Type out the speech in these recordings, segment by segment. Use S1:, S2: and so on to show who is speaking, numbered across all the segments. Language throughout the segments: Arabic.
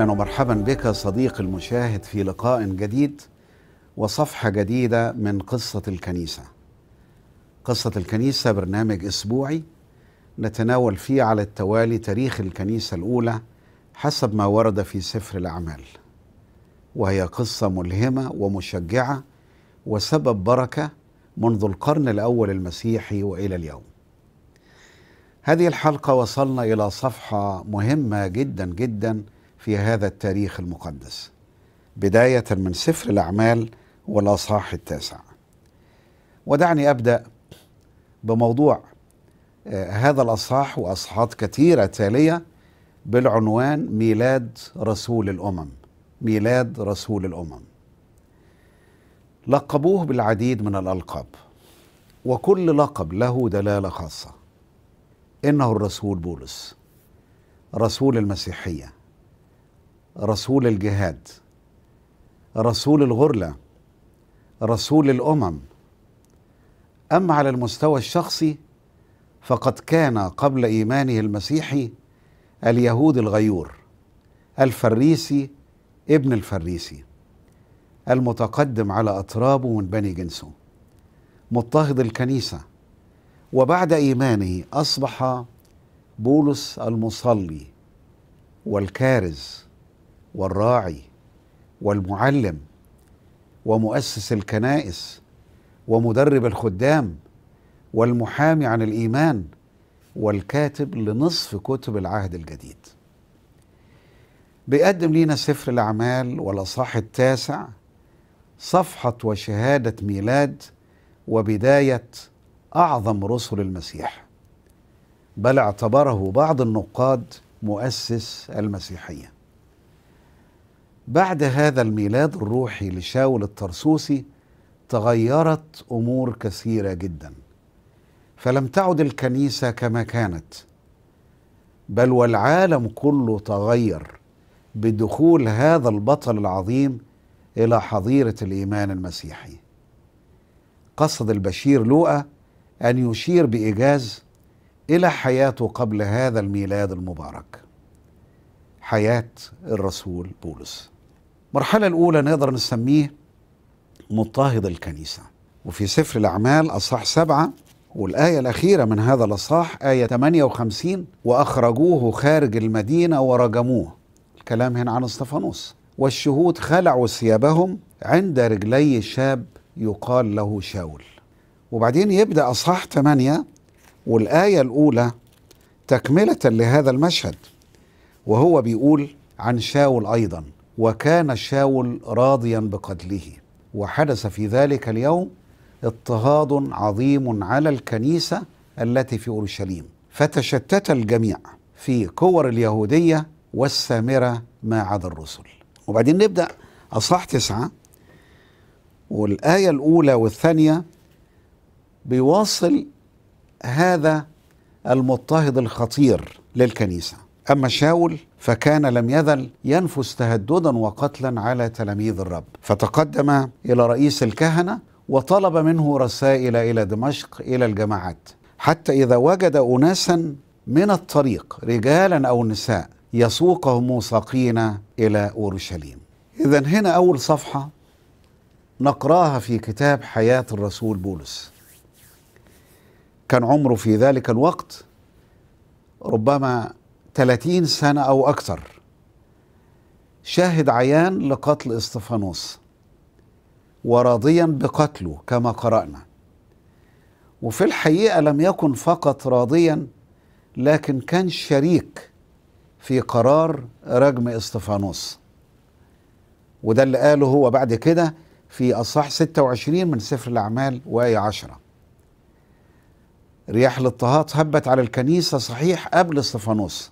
S1: اهلا ومرحبا بك صديق المشاهد في لقاء جديد وصفحه جديده من قصه الكنيسه قصه الكنيسه برنامج اسبوعي نتناول فيه على التوالي تاريخ الكنيسه الاولى حسب ما ورد في سفر الاعمال وهي قصه ملهمه ومشجعه وسبب بركه منذ القرن الاول المسيحي والى اليوم هذه الحلقه وصلنا الى صفحه مهمه جدا جدا في هذا التاريخ المقدس بداية من سفر الأعمال والأصحاح التاسع ودعني أبدأ بموضوع آه، هذا الأصحاح وأصحاحات كثيرة تالية بالعنوان ميلاد رسول الأمم ميلاد رسول الأمم لقبوه بالعديد من الألقاب وكل لقب له دلالة خاصة إنه الرسول بولس رسول المسيحية رسول الجهاد رسول الغرله رسول الامم اما على المستوى الشخصي فقد كان قبل ايمانه المسيحي اليهود الغيور الفريسي ابن الفريسي المتقدم على اطرابه من بني جنسه مضطهد الكنيسه وبعد ايمانه اصبح بولس المصلي والكارز والراعي والمعلم ومؤسس الكنائس ومدرب الخدام والمحامي عن الايمان والكاتب لنصف كتب العهد الجديد بيقدم لينا سفر الاعمال والاصحاح التاسع صفحه وشهاده ميلاد وبدايه اعظم رسل المسيح بل اعتبره بعض النقاد مؤسس المسيحيه بعد هذا الميلاد الروحي لشاول الطرسوسي تغيرت امور كثيره جدا فلم تعد الكنيسه كما كانت بل والعالم كله تغير بدخول هذا البطل العظيم الى حظيره الايمان المسيحي قصد البشير لوقا ان يشير بايجاز الى حياته قبل هذا الميلاد المبارك حياه الرسول بولس المرحلة الأولى نقدر نسميه مضطهد الكنيسة وفي سفر الأعمال أصح سبعة والآية الأخيرة من هذا الأصح آية 58 وأخرجوه خارج المدينة ورجموه الكلام هنا عن اسطفانوس والشهود خلعوا ثيابهم عند رجلي شاب يقال له شاول وبعدين يبدأ أصح ثمانية والآية الأولى تكملة لهذا المشهد وهو بيقول عن شاول أيضاً وكان شاول راضيا بقتله وحدث في ذلك اليوم اضطهاد عظيم على الكنيسه التي في اورشليم فتشتت الجميع في كور اليهوديه والسامره ما عدا الرسل وبعدين نبدا اصحاح تسعه والايه الاولى والثانيه بيواصل هذا المضطهد الخطير للكنيسه أما شاول فكان لم يزل ينفس تهددا وقتلا على تلاميذ الرب فتقدم إلى رئيس الكهنة وطلب منه رسائل إلى دمشق إلى الجماعات حتى إذا وجد أناسا من الطريق رجالا أو نساء يسوقهم مساقين إلى أورشليم إذا هنا أول صفحة نقراها في كتاب حياة الرسول بولس كان عمره في ذلك الوقت ربما 30 سنة أو أكثر شاهد عيان لقتل استفانوس وراضيا بقتله كما قرأنا وفي الحقيقة لم يكن فقط راضيا لكن كان شريك في قرار رجم استفانوس وده اللي قاله هو بعد كده في أصح 26 من سفر الأعمال وآية 10 رياح الاضطهاد هبت على الكنيسة صحيح قبل استفانوس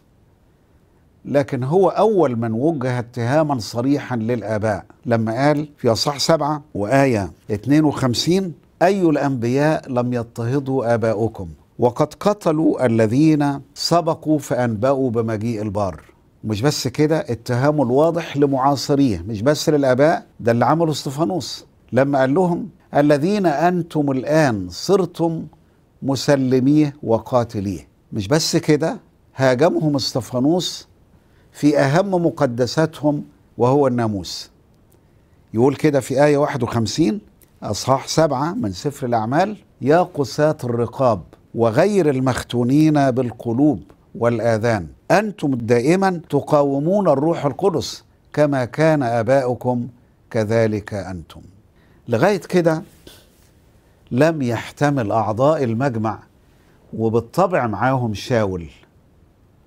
S1: لكن هو أول من وجه اتهاما صريحا للآباء لما قال في أصح سبعة وآية 52 أي الأنبياء لم يضطهدوا آباؤكم وقد قتلوا الذين سبقوا فأنبأوا بمجيء البار مش بس كده اتهامه الواضح لمعاصريه مش بس للآباء ده اللي عمله استفانوس لما قال لهم الذين أنتم الآن صرتم مسلميه وقاتليه مش بس كده هاجمهم استفانوس في أهم مقدساتهم وهو الناموس يقول كده في آية 51 أصحاح سبعة من سفر الأعمال يا قساة الرقاب وغير المختونين بالقلوب والآذان أنتم دائما تقاومون الروح القدس كما كان آباؤكم كذلك أنتم لغاية كده لم يحتمل أعضاء المجمع وبالطبع معاهم شاول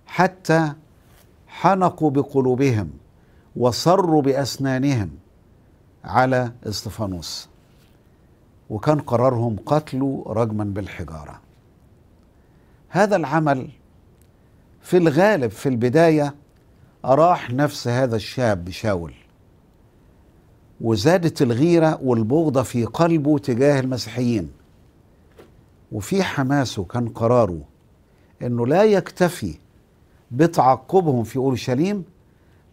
S1: حتى حنقوا بقلوبهم وصروا بأسنانهم على اسطفانوس وكان قرارهم قتله رجما بالحجارة هذا العمل في الغالب في البداية أراح نفس هذا الشاب شاول وزادت الغيرة والبغضة في قلبه تجاه المسيحيين وفي حماسه كان قراره انه لا يكتفي بتعقبهم في اورشليم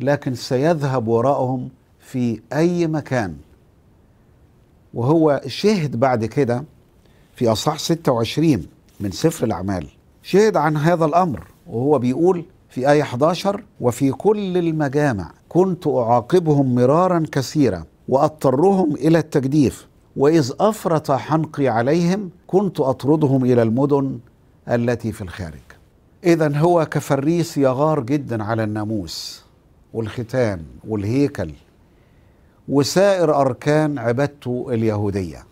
S1: لكن سيذهب وراءهم في اي مكان وهو شهد بعد كده في اصحاح 26 من سفر الاعمال شهد عن هذا الامر وهو بيقول في ايه 11 وفي كل المجامع كنت اعاقبهم مرارا كثيرا واضطرهم الى التجديف واذ افرط حنقي عليهم كنت اطردهم الى المدن التي في الخارج إذا هو كفريس يغار جدا على الناموس والختان والهيكل وسائر أركان عبادته اليهودية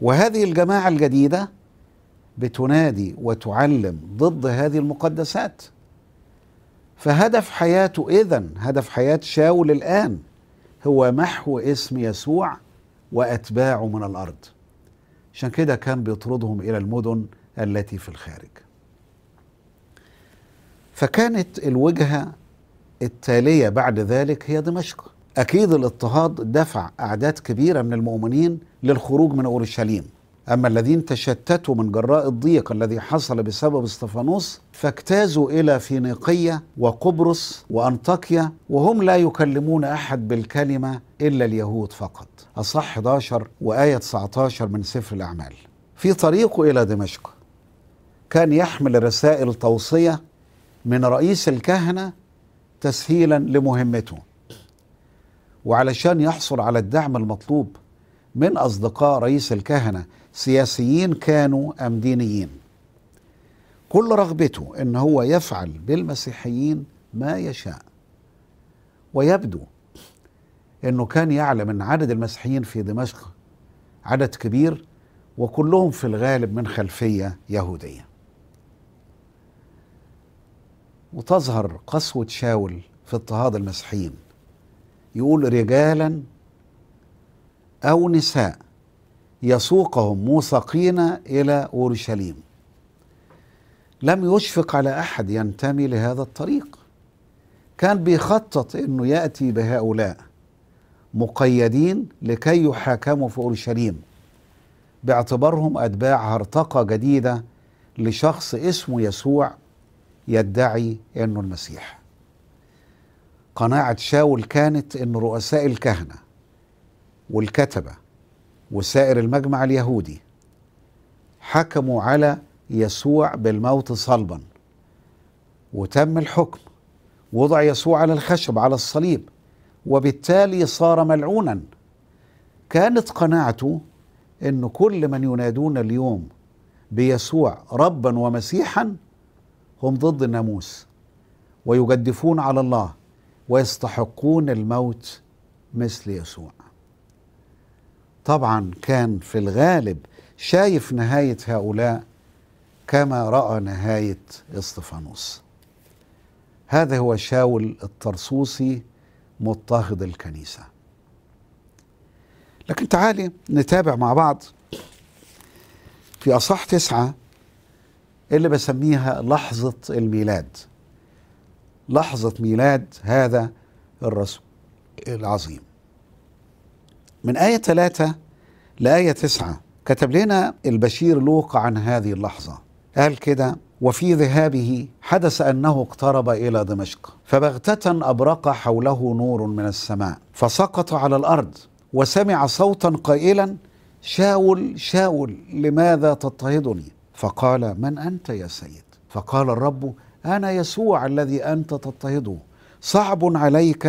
S1: وهذه الجماعة الجديدة بتنادي وتعلم ضد هذه المقدسات فهدف حياته إذا هدف حياة شاول الآن هو محو اسم يسوع وأتباعه من الأرض عشان كده كان بيطردهم إلى المدن التي في الخارج فكانت الوجهة التالية بعد ذلك هي دمشق أكيد الاضطهاد دفع أعداد كبيرة من المؤمنين للخروج من أورشليم أما الذين تشتتوا من جراء الضيق الذي حصل بسبب اسطفانوس فاجتازوا إلى فينيقية وقبرص وأنطاكيا وهم لا يكلمون أحد بالكلمة إلا اليهود فقط أصح 11 وآية 19 من سفر الأعمال في طريقه إلى دمشق كان يحمل رسائل توصية من رئيس الكهنه تسهيلا لمهمته وعلشان يحصل على الدعم المطلوب من اصدقاء رئيس الكهنه سياسيين كانوا ام دينيين كل رغبته ان هو يفعل بالمسيحيين ما يشاء ويبدو انه كان يعلم ان عدد المسيحيين في دمشق عدد كبير وكلهم في الغالب من خلفيه يهوديه وتظهر قسوة شاول في اضطهاد المسيحيين يقول رجالا أو نساء يسوقهم موثقين إلى أورشليم لم يشفق على أحد ينتمي لهذا الطريق كان بيخطط أنه يأتي بهؤلاء مقيدين لكي يحاكموا في أورشليم باعتبارهم أتباع هرطقة جديدة لشخص اسمه يسوع يدعي انه المسيح قناعة شاول كانت ان رؤساء الكهنة والكتبة وسائر المجمع اليهودي حكموا على يسوع بالموت صلبا وتم الحكم وضع يسوع على الخشب على الصليب وبالتالي صار ملعونا كانت قناعته ان كل من ينادون اليوم بيسوع ربا ومسيحا هم ضد الناموس ويجدفون على الله ويستحقون الموت مثل يسوع طبعا كان في الغالب شايف نهاية هؤلاء كما رأى نهاية استفانوس هذا هو شاول الطرسوسي مضطهد الكنيسة لكن تعالي نتابع مع بعض في أصح تسعة اللي بسميها لحظة الميلاد لحظة ميلاد هذا الرسول العظيم من آية ثلاثة لآية تسعة كتب لنا البشير لوقا عن هذه اللحظة قال كده وفي ذهابه حدث أنه اقترب إلى دمشق فبغتة أبرق حوله نور من السماء فسقط على الأرض وسمع صوتا قائلا شاول شاول لماذا تضطهدني فقال من انت يا سيد فقال الرب انا يسوع الذي انت تضطهده صعب عليك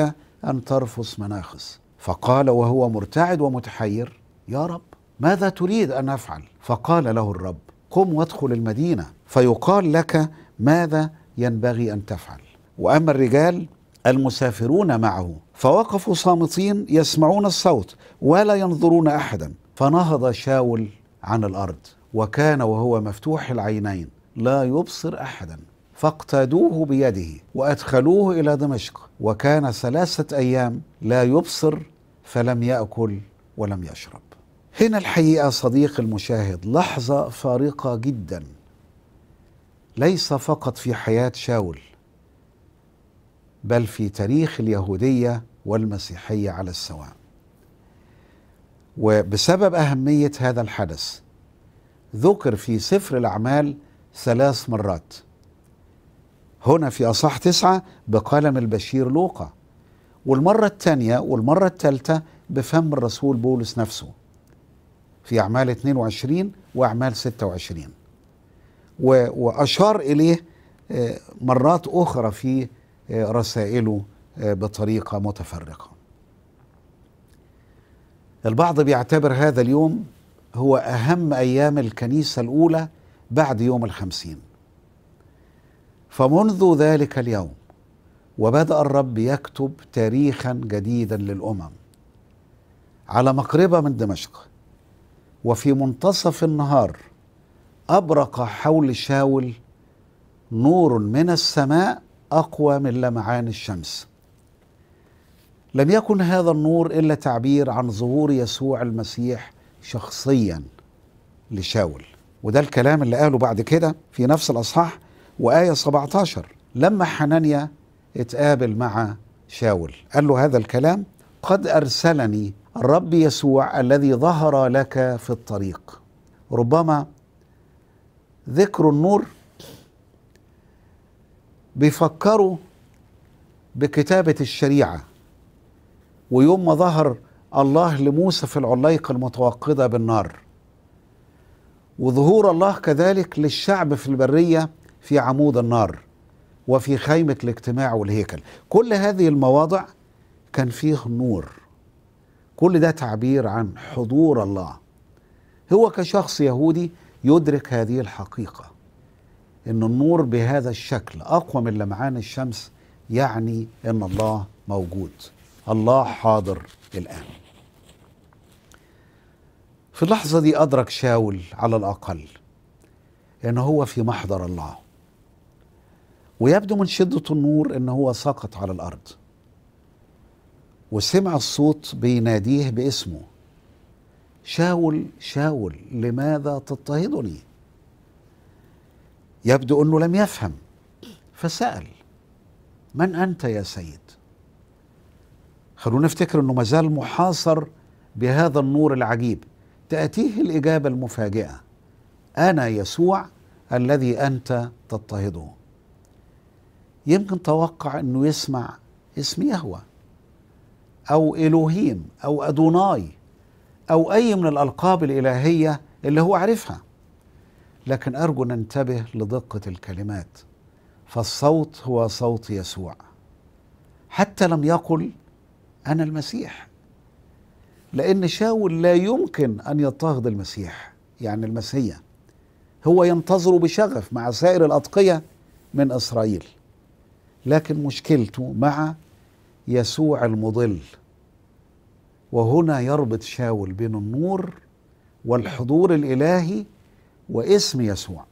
S1: ان ترفس مناخس فقال وهو مرتعد ومتحير يا رب ماذا تريد ان افعل فقال له الرب قم وادخل المدينه فيقال لك ماذا ينبغي ان تفعل واما الرجال المسافرون معه فوقفوا صامتين يسمعون الصوت ولا ينظرون احدا فنهض شاول عن الارض وكان وهو مفتوح العينين لا يبصر احدا فاقتادوه بيده وادخلوه الى دمشق وكان ثلاثه ايام لا يبصر فلم ياكل ولم يشرب هنا الحقيقه صديق المشاهد لحظه فارقه جدا ليس فقط في حياه شاول بل في تاريخ اليهوديه والمسيحيه على السواء وبسبب اهميه هذا الحدث ذكر في سفر الأعمال ثلاث مرات هنا في أصح تسعة بقلم البشير لوقا والمرة الثانية والمرة الثالثة بفم الرسول بولس نفسه في أعمال 22 وأعمال 26 وأشار إليه آه، مرات أخرى في آه، رسائله آه، بطريقة متفرقة البعض بيعتبر هذا اليوم هو أهم أيام الكنيسة الأولى بعد يوم الخمسين فمنذ ذلك اليوم وبدأ الرب يكتب تاريخا جديدا للأمم على مقربة من دمشق وفي منتصف النهار أبرق حول شاول نور من السماء أقوى من لمعان الشمس لم يكن هذا النور إلا تعبير عن ظهور يسوع المسيح شخصيا لشاول وده الكلام اللي قاله بعد كده في نفس الأصحاح وآية 17 لما حنانيا اتقابل مع شاول قال له هذا الكلام قد أرسلني الرب يسوع الذي ظهر لك في الطريق ربما ذكر النور بيفكروا بكتابة الشريعة ويوم ما ظهر الله لموسى في العليق المتوقدة بالنار وظهور الله كذلك للشعب في البرية في عمود النار وفي خيمة الاجتماع والهيكل كل هذه المواضع كان فيه نور كل ده تعبير عن حضور الله هو كشخص يهودي يدرك هذه الحقيقة ان النور بهذا الشكل اقوى من لمعان الشمس يعني ان الله موجود الله حاضر الان في اللحظة دي أدرك شاول على الأقل أنه هو في محضر الله ويبدو من شدة النور أنه هو سقط على الأرض وسمع الصوت بيناديه باسمه شاول شاول لماذا تضطهدني يبدو أنه لم يفهم فسأل من أنت يا سيد خلونا نفتكر أنه مازال محاصر بهذا النور العجيب تأتيه الإجابة المفاجئة أنا يسوع الذي أنت تضطهده يمكن توقع أنه يسمع اسم يهوى أو إلوهيم أو أدوناي أو أي من الألقاب الإلهية اللي هو عارفها لكن أرجو ننتبه لدقة الكلمات فالصوت هو صوت يسوع حتى لم يقل أنا المسيح لأن شاول لا يمكن أن يضطهد المسيح يعني المسيح هو ينتظر بشغف مع سائر الأتقية من إسرائيل لكن مشكلته مع يسوع المضل وهنا يربط شاول بين النور والحضور الإلهي واسم يسوع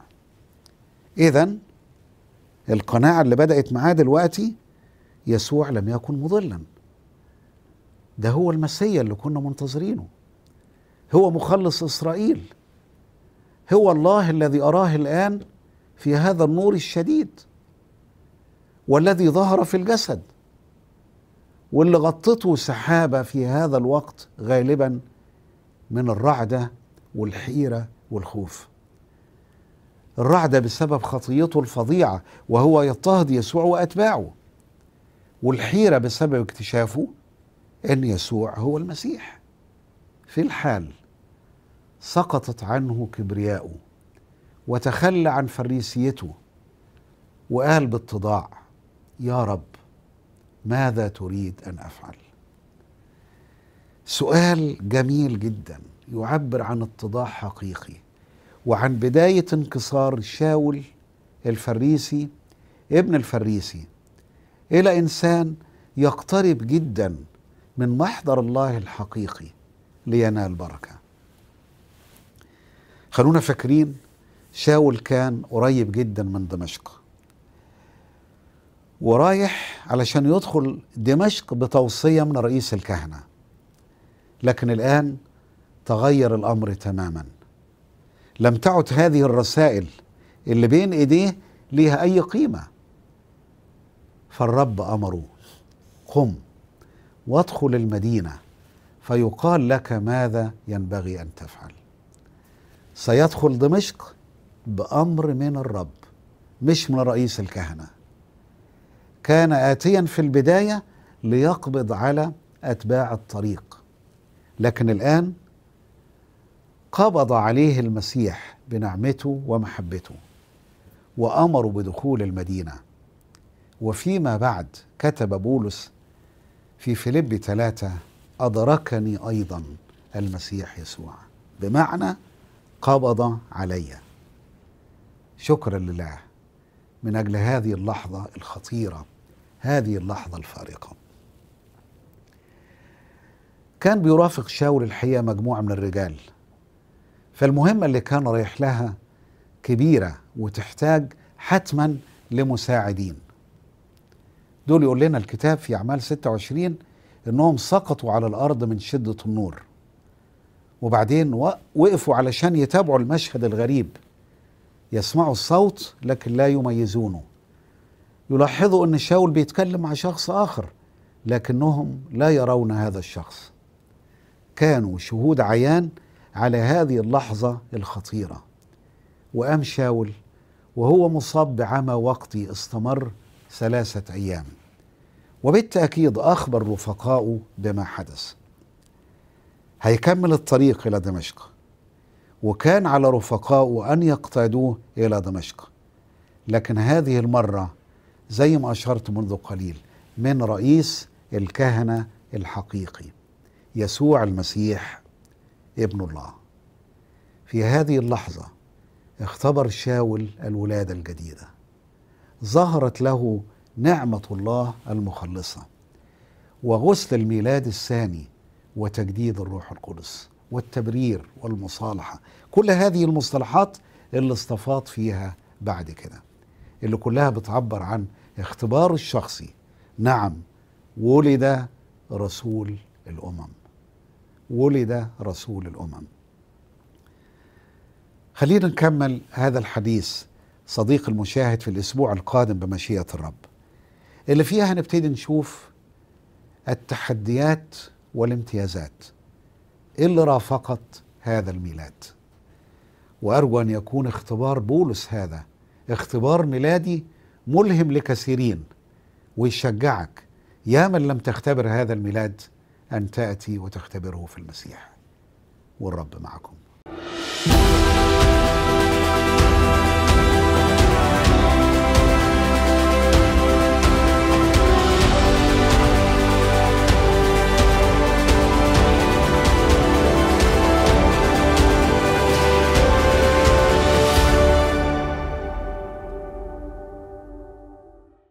S1: إذا القناعة اللي بدأت معاه دلوقتي يسوع لم يكن مضلاً ده هو المسيا اللي كنا منتظرينه هو مخلص اسرائيل هو الله الذي اراه الان في هذا النور الشديد والذي ظهر في الجسد واللي غطته سحابه في هذا الوقت غالبا من الرعده والحيره والخوف الرعدة بسبب خطيته الفظيعة وهو يضطهد يسوع وأتباعه والحيرة بسبب اكتشافه أن يسوع هو المسيح في الحال سقطت عنه كبرياؤه وتخلى عن فريسيته وقال باتضاع يا رب ماذا تريد أن أفعل سؤال جميل جدا يعبر عن اتضاع حقيقي وعن بداية انكسار شاول الفريسي ابن الفريسي إلى إنسان يقترب جدا من محضر الله الحقيقي لينال بركه خلونا فاكرين شاول كان قريب جدا من دمشق ورايح علشان يدخل دمشق بتوصيه من رئيس الكهنه لكن الان تغير الامر تماما لم تعد هذه الرسائل اللي بين ايديه ليها اي قيمه فالرب امره قم وادخل المدينه فيقال لك ماذا ينبغي ان تفعل سيدخل دمشق بامر من الرب مش من رئيس الكهنه كان اتيا في البدايه ليقبض على اتباع الطريق لكن الان قبض عليه المسيح بنعمته ومحبته وامره بدخول المدينه وفيما بعد كتب بولس في فيليب ثلاثة أدركني أيضا المسيح يسوع بمعنى قبض علي شكرا لله من أجل هذه اللحظة الخطيرة هذه اللحظة الفارقة كان بيرافق شاول الحقيقة مجموعة من الرجال فالمهمة اللي كان رايح لها كبيرة وتحتاج حتما لمساعدين دول يقول لنا الكتاب في أعمال 26 إنهم سقطوا على الأرض من شدة النور وبعدين وقفوا علشان يتابعوا المشهد الغريب يسمعوا الصوت لكن لا يميزونه يلاحظوا أن شاول بيتكلم مع شخص آخر لكنهم لا يرون هذا الشخص كانوا شهود عيان على هذه اللحظة الخطيرة وقام شاول وهو مصاب بعمى وقتي استمر ثلاثة أيام وبالتأكيد أخبر رفقاؤه بما حدث هيكمل الطريق إلى دمشق وكان على رفقاؤه أن يقتادوه إلى دمشق لكن هذه المرة زي ما أشرت منذ قليل من رئيس الكهنة الحقيقي يسوع المسيح ابن الله في هذه اللحظة اختبر شاول الولادة الجديدة ظهرت له نعمة الله المخلصة وغسل الميلاد الثاني وتجديد الروح القدس والتبرير والمصالحة كل هذه المصطلحات اللي استفاض فيها بعد كده اللي كلها بتعبر عن اختبار الشخصي نعم ولد رسول الأمم ولد رسول الأمم خلينا نكمل هذا الحديث صديق المشاهد في الأسبوع القادم بمشيئة الرب اللي فيها هنبتدي نشوف التحديات والامتيازات اللي رافقت هذا الميلاد وارجو ان يكون اختبار بولس هذا اختبار ميلادي ملهم لكثيرين ويشجعك يا من لم تختبر هذا الميلاد ان تاتي وتختبره في المسيح والرب معكم